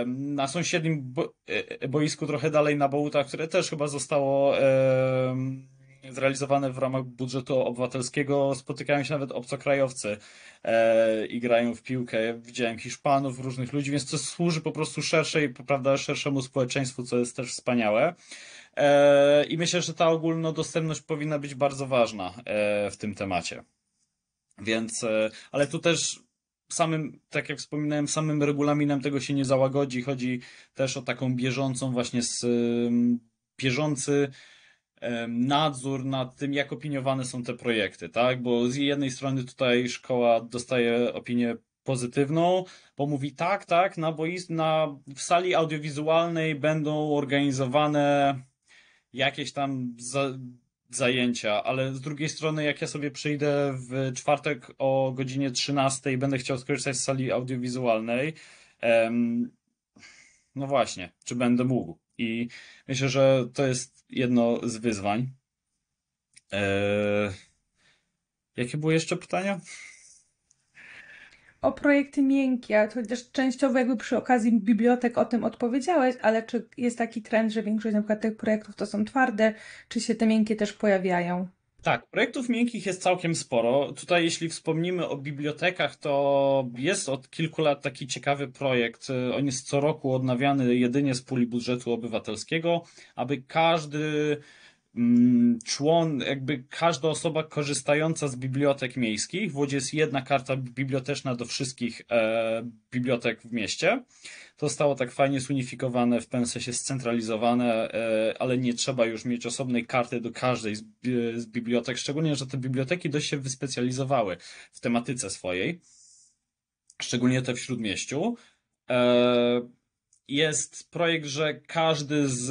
Na sąsiednim e, e, boisku trochę dalej na Bołutach, które też chyba zostało zrealizowane w ramach budżetu obywatelskiego spotykają się nawet obcokrajowcy e, i grają w piłkę. Widziałem Hiszpanów, różnych ludzi, więc to służy po prostu szerszej, prawda, szerszemu społeczeństwu, co jest też wspaniałe. E, I myślę, że ta ogólnodostępność powinna być bardzo ważna e, w tym temacie. Więc, e, ale tu też samym, tak jak wspominałem, samym regulaminem tego się nie załagodzi. Chodzi też o taką bieżącą właśnie z mm, bieżący nadzór nad tym, jak opiniowane są te projekty, tak? Bo z jednej strony tutaj szkoła dostaje opinię pozytywną, bo mówi tak, tak, na bois, na, w sali audiowizualnej będą organizowane jakieś tam za, zajęcia, ale z drugiej strony, jak ja sobie przyjdę w czwartek o godzinie 13 i będę chciał skorzystać z sali audiowizualnej, em, no właśnie, czy będę mógł? I myślę, że to jest jedno z wyzwań. Eee... Jakie były jeszcze pytania? O projekty miękkie, chociaż częściowo jakby przy okazji bibliotek o tym odpowiedziałeś, ale czy jest taki trend, że większość na przykład tych projektów to są twarde, czy się te miękkie też pojawiają? Tak, projektów miękkich jest całkiem sporo. Tutaj, jeśli wspomnimy o bibliotekach, to jest od kilku lat taki ciekawy projekt. On jest co roku odnawiany jedynie z puli budżetu obywatelskiego, aby każdy mm, człon, jakby każda osoba korzystająca z bibliotek miejskich, w Łodzi jest jedna karta biblioteczna do wszystkich e, bibliotek w mieście to zostało tak fajnie zunifikowane, w pewnym sensie scentralizowane, e, ale nie trzeba już mieć osobnej karty do każdej e, z bibliotek, szczególnie, że te biblioteki dość się wyspecjalizowały w tematyce swojej, szczególnie te w Śródmieściu e, jest projekt, że każdy z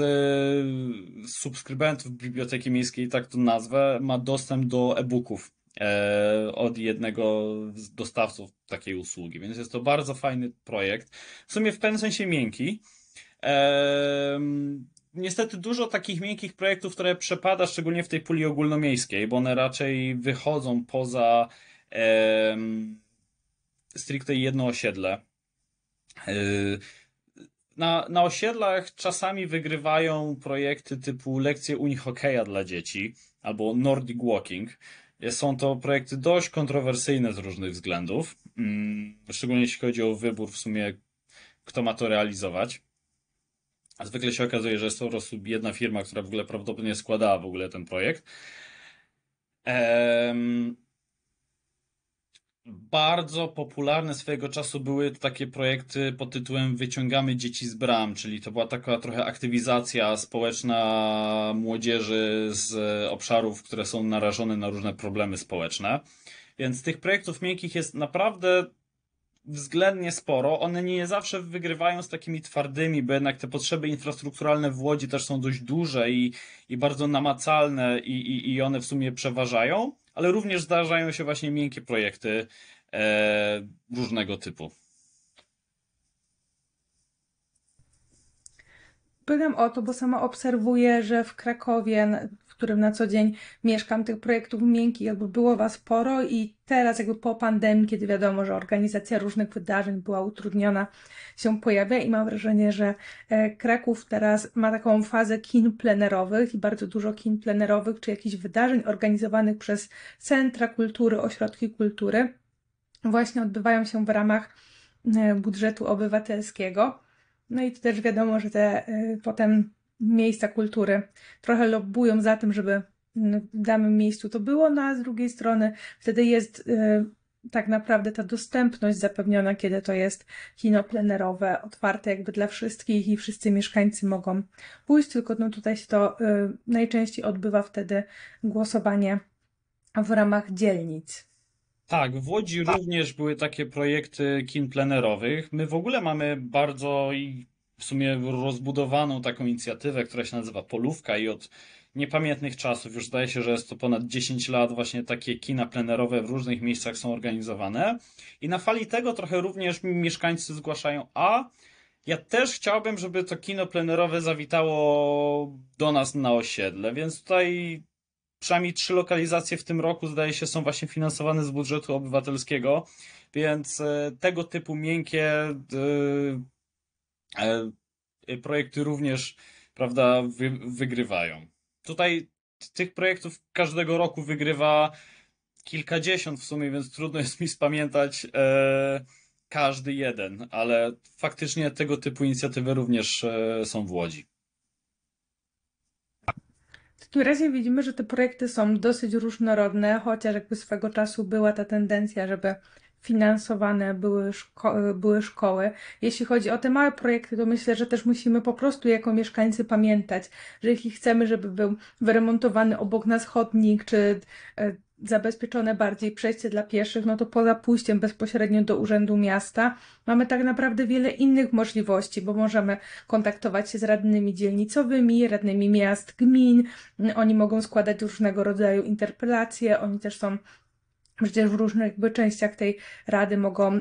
subskrybentów Biblioteki Miejskiej, tak to nazwę, ma dostęp do e-booków. E, od jednego z dostawców takiej usługi, więc jest to bardzo fajny projekt. W sumie w pewnym sensie miękki. Niestety dużo takich miękkich projektów, które przepada, szczególnie w tej puli ogólnomiejskiej, bo one raczej wychodzą poza stricte jedno osiedle. E, na, na osiedlach czasami wygrywają projekty typu lekcje unihokeja dla dzieci albo Nordic Walking, są to projekty dość kontrowersyjne z różnych względów, mm, szczególnie jeśli chodzi o wybór w sumie, kto ma to realizować. A zwykle się okazuje, że jest to po prostu jedna firma, która w ogóle prawdopodobnie składała w ogóle ten projekt bardzo popularne swojego czasu były takie projekty pod tytułem Wyciągamy dzieci z bram, czyli to była taka trochę aktywizacja społeczna młodzieży z obszarów, które są narażone na różne problemy społeczne. Więc tych projektów miękkich jest naprawdę względnie sporo. One nie zawsze wygrywają z takimi twardymi, bo jednak te potrzeby infrastrukturalne w Łodzi też są dość duże i, i bardzo namacalne i, i, i one w sumie przeważają ale również zdarzają się właśnie miękkie projekty e, różnego typu. Pytam o to, bo sama obserwuję, że w Krakowie, w którym na co dzień mieszkam, tych projektów miękkich jakby było Was sporo i teraz jakby po pandemii, kiedy wiadomo, że organizacja różnych wydarzeń była utrudniona, się pojawia i mam wrażenie, że e, Kraków teraz ma taką fazę kin plenerowych i bardzo dużo kin plenerowych czy jakichś wydarzeń organizowanych przez centra kultury, ośrodki kultury właśnie odbywają się w ramach e, budżetu obywatelskiego. No i to też wiadomo, że te y, potem miejsca kultury trochę lobbują za tym, żeby y, w danym miejscu to było, no a z drugiej strony wtedy jest y, tak naprawdę ta dostępność zapewniona, kiedy to jest kino plenerowe, otwarte jakby dla wszystkich i wszyscy mieszkańcy mogą pójść, tylko no tutaj się to najczęściej odbywa wtedy głosowanie w ramach dzielnic. Tak, w Łodzi również były takie projekty kin plenerowych. My w ogóle mamy bardzo i w sumie rozbudowaną taką inicjatywę, która się nazywa Polówka i od niepamiętnych czasów, już zdaje się, że jest to ponad 10 lat, właśnie takie kina plenerowe w różnych miejscach są organizowane. I na fali tego trochę również mieszkańcy zgłaszają, a ja też chciałbym, żeby to kino plenerowe zawitało do nas na osiedle, więc tutaj przynajmniej trzy lokalizacje w tym roku, zdaje się, są właśnie finansowane z budżetu obywatelskiego, więc e, tego typu miękkie e, e, projekty również, prawda, wygrywają. Tutaj tych projektów każdego roku wygrywa kilkadziesiąt w sumie, więc trudno jest mi spamiętać każdy jeden, ale faktycznie tego typu inicjatywy również są w Łodzi tym razie widzimy, że te projekty są dosyć różnorodne, chociaż jakby swego czasu była ta tendencja, żeby finansowane były, szko- były szkoły. Jeśli chodzi o te małe projekty, to myślę, że też musimy po prostu jako mieszkańcy pamiętać, że jeśli chcemy, żeby był wyremontowany obok nas chodnik, czy e, zabezpieczone bardziej przejście dla pieszych, no to poza pójściem bezpośrednio do Urzędu Miasta mamy tak naprawdę wiele innych możliwości, bo możemy kontaktować się z radnymi dzielnicowymi, radnymi miast, gmin, oni mogą składać różnego rodzaju interpelacje, oni też są przecież w różnych jakby częściach tej rady mogą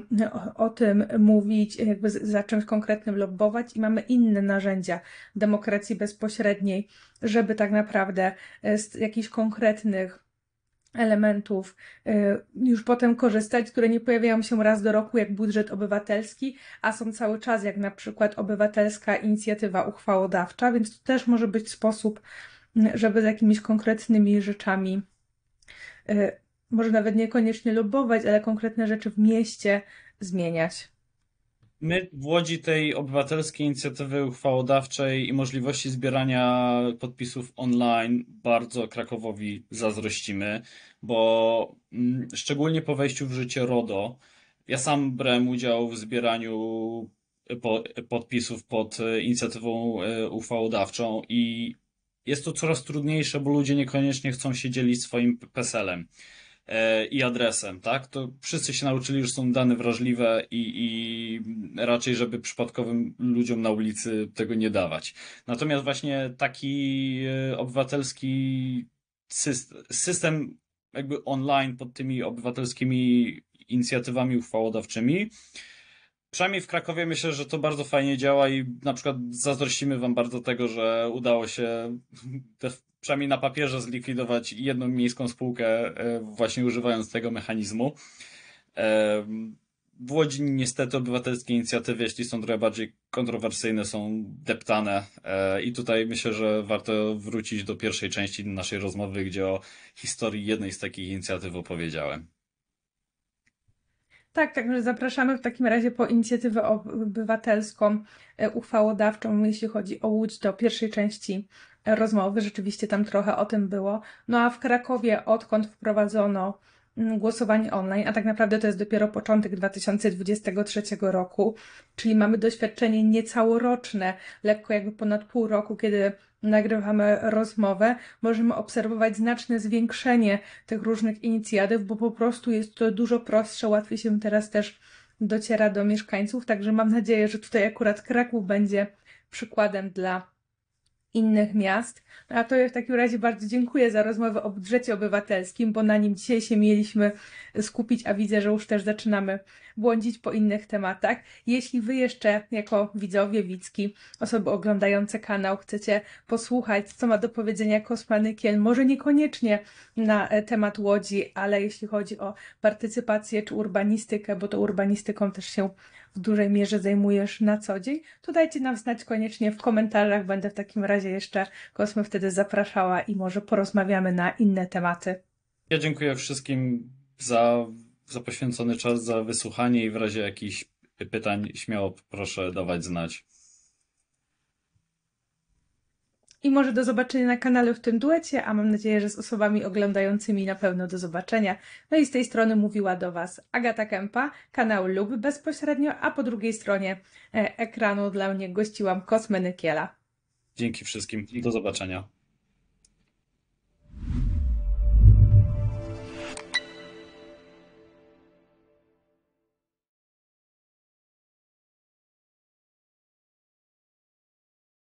o, o, tym mówić, jakby za czymś konkretnym lobbować i mamy inne narzędzia demokracji bezpośredniej, żeby tak naprawdę e, z jakichś konkretnych elementów, y, już potem korzystać, które nie pojawiają się raz do roku, jak budżet obywatelski, a są cały czas, jak na przykład obywatelska inicjatywa uchwałodawcza, więc to też może być sposób, y, żeby z jakimiś konkretnymi rzeczami, y, może nawet niekoniecznie lubować, ale konkretne rzeczy w mieście zmieniać. My w Łodzi tej obywatelskiej inicjatywy uchwałodawczej i możliwości zbierania podpisów online bardzo Krakowowi zazdrościmy, bo mm, szczególnie po wejściu w życie RODO, ja sam brałem udział w zbieraniu e, e, podpisów pod e, inicjatywą uchwałodawczą i jest to coraz trudniejsze, bo ludzie niekoniecznie chcą się dzielić swoim PESEL-em. E, i adresem, tak? To wszyscy się nauczyli, że są dane wrażliwe i, i raczej, żeby przypadkowym ludziom na ulicy tego nie dawać. Natomiast właśnie taki e, obywatelski system, system jakby online pod tymi obywatelskimi inicjatywami uchwałodawczymi, przynajmniej w Krakowie myślę, że to bardzo fajnie działa i na przykład zazdrościmy Wam bardzo tego, że udało się te, przynajmniej na papierze zlikwidować jedną miejską spółkę e, właśnie używając tego mechanizmu. E, w Łodzi niestety obywatelskie inicjatywy, jeśli są trochę bardziej kontrowersyjne, są deptane e, i tutaj myślę, że warto wrócić do pierwszej części naszej rozmowy, gdzie o historii jednej z takich inicjatyw opowiedziałem. Tak, także zapraszamy w takim razie po inicjatywę obywatelską, e, uchwałodawczą, jeśli chodzi o Łódź, do pierwszej części e, rozmowy. Rzeczywiście tam trochę o tym było. No a w Krakowie, odkąd wprowadzono Mm, głosowanie online, a tak naprawdę to jest dopiero początek 2023 roku, czyli mamy doświadczenie niecałoroczne, lekko jakby ponad pół roku, kiedy nagrywamy rozmowę, możemy obserwować znaczne zwiększenie tych różnych inicjatyw, bo po prostu jest to dużo prostsze, łatwiej się teraz też dociera do mieszkańców, także mam nadzieję, że tutaj akurat Kraków będzie przykładem dla innych miast. No a to ja w takim razie bardzo dziękuję za rozmowę o budżecie obywatelskim, bo na nim dzisiaj się mieliśmy skupić, a widzę, że już też zaczynamy błądzić po innych tematach. Jeśli Wy jeszcze jako widzowie, widzki, osoby oglądające kanał chcecie posłuchać, co ma do powiedzenia Kosmanykiel, może niekoniecznie na e, temat Łodzi, ale jeśli chodzi o partycypację czy urbanistykę, bo to urbanistyką też się w dużej mierze zajmujesz na co dzień, to dajcie nam znać koniecznie w komentarzach. Będę w takim razie jeszcze Kosmę wtedy zapraszała i może porozmawiamy na inne tematy. Ja dziękuję wszystkim za, za poświęcony czas, za wysłuchanie i w razie jakichś pytań śmiało proszę dawać znać. I może do zobaczenia na kanale w tym duecie, a mam nadzieję, że z osobami oglądającymi na pewno do zobaczenia. No i z tej strony mówiła do Was Agata Kępa, kanał Lub bezpośrednio, a po drugiej stronie e, ekranu dla mnie gościłam Kosmenykiela. Dzięki wszystkim. i Do zobaczenia.